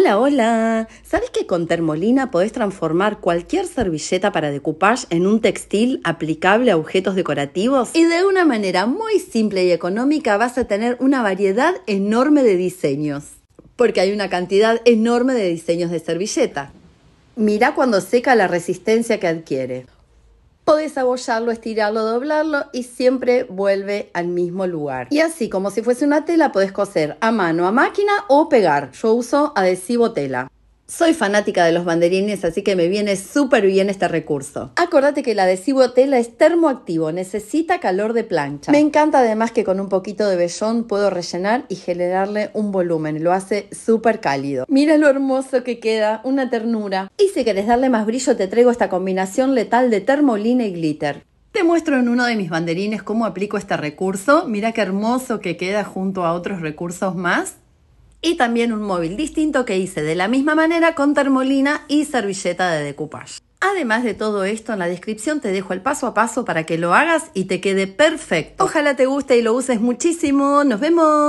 Hola, hola. ¿Sabes que con Termolina podés transformar cualquier servilleta para decoupage en un textil aplicable a objetos decorativos? Y de una manera muy simple y económica vas a tener una variedad enorme de diseños, porque hay una cantidad enorme de diseños de servilleta. Mirá cuando seca la resistencia que adquiere. Podés abollarlo, estirarlo, doblarlo y siempre vuelve al mismo lugar. Y así como si fuese una tela, podés coser a mano, a máquina o pegar. Yo uso adhesivo tela. Soy fanática de los banderines, así que me viene súper bien este recurso. Acordate que el adhesivo tela es termoactivo, necesita calor de plancha. Me encanta además que con un poquito de vellón puedo rellenar y generarle un volumen, lo hace súper cálido. Mira lo hermoso que queda, una ternura. Y si querés darle más brillo te traigo esta combinación letal de termolina y glitter. Te muestro en uno de mis banderines cómo aplico este recurso. Mira qué hermoso que queda junto a otros recursos más y también un móvil distinto que hice de la misma manera con termolina y servilleta de decoupage. Además de todo esto, en la descripción te dejo el paso a paso para que lo hagas y te quede perfecto. Ojalá te guste y lo uses muchísimo. Nos vemos.